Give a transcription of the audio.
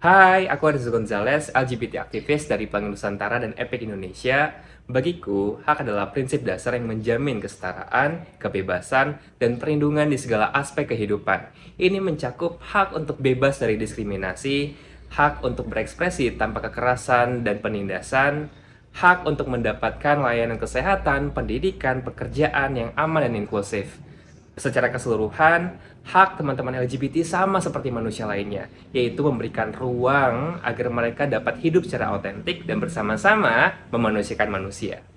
Hai, aku Arzu Gonzales, LGBT aktivis dari Pelangi Nusantara dan Epic Indonesia. Bagiku, hak adalah prinsip dasar yang menjamin kesetaraan, kebebasan, dan perlindungan di segala aspek kehidupan. Ini mencakup hak untuk bebas dari diskriminasi, hak untuk berekspresi tanpa kekerasan dan penindasan, hak untuk mendapatkan layanan kesehatan, pendidikan, pekerjaan yang aman dan inklusif Secara keseluruhan, hak teman-teman LGBT sama seperti manusia lainnya, yaitu memberikan ruang agar mereka dapat hidup secara otentik dan bersama-sama memanusiakan manusia.